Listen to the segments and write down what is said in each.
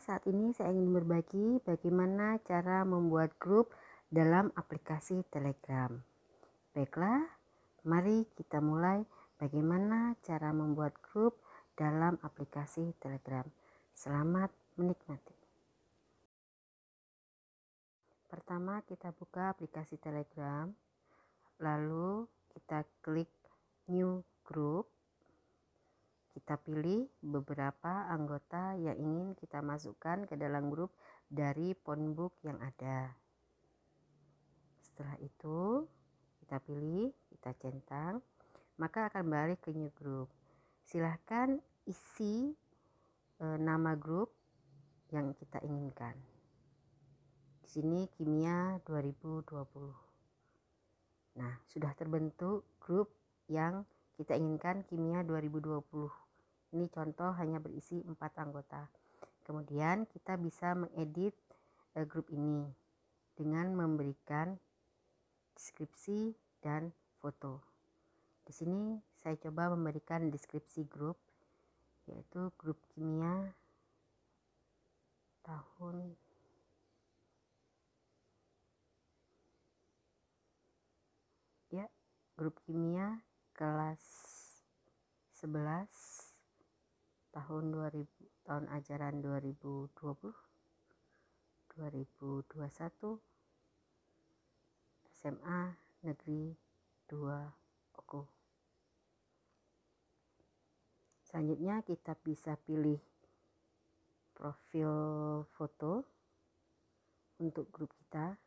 saat ini saya ingin berbagi bagaimana cara membuat grup dalam aplikasi Telegram. Baiklah, mari kita mulai bagaimana cara membuat grup dalam aplikasi Telegram. Selamat menikmati. Pertama, kita buka aplikasi Telegram, lalu kita klik New Group. Kita pilih beberapa anggota yang ingin kita masukkan ke dalam grup dari phonebook yang ada. Setelah itu, kita pilih, kita centang, maka akan balik ke new group. Silahkan isi e, nama grup yang kita inginkan. Di sini kimia 2020. Nah, sudah terbentuk grup yang kita inginkan kimia 2020. Ini contoh hanya berisi empat anggota. Kemudian kita bisa mengedit uh, grup ini dengan memberikan deskripsi dan foto. Di sini saya coba memberikan deskripsi grup yaitu grup kimia tahun ya grup kimia kelas 11 tahun 2000 tahun ajaran 2020 2021 SMA Negeri 2 Oko. Selanjutnya kita bisa pilih profil foto untuk grup kita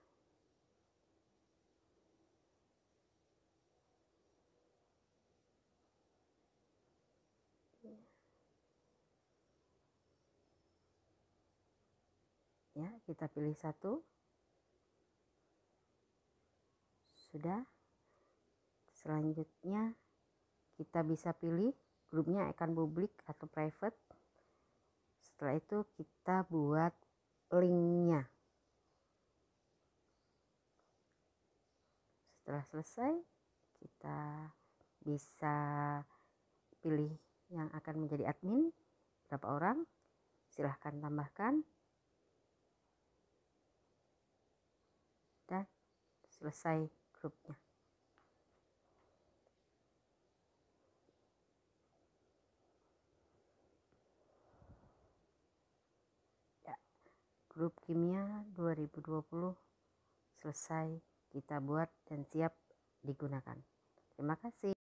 ya kita pilih satu sudah selanjutnya kita bisa pilih grupnya akan publik atau private setelah itu kita buat linknya setelah selesai kita bisa pilih yang akan menjadi admin berapa orang silahkan tambahkan selesai grupnya ya, grup kimia 2020 selesai kita buat dan siap digunakan terima kasih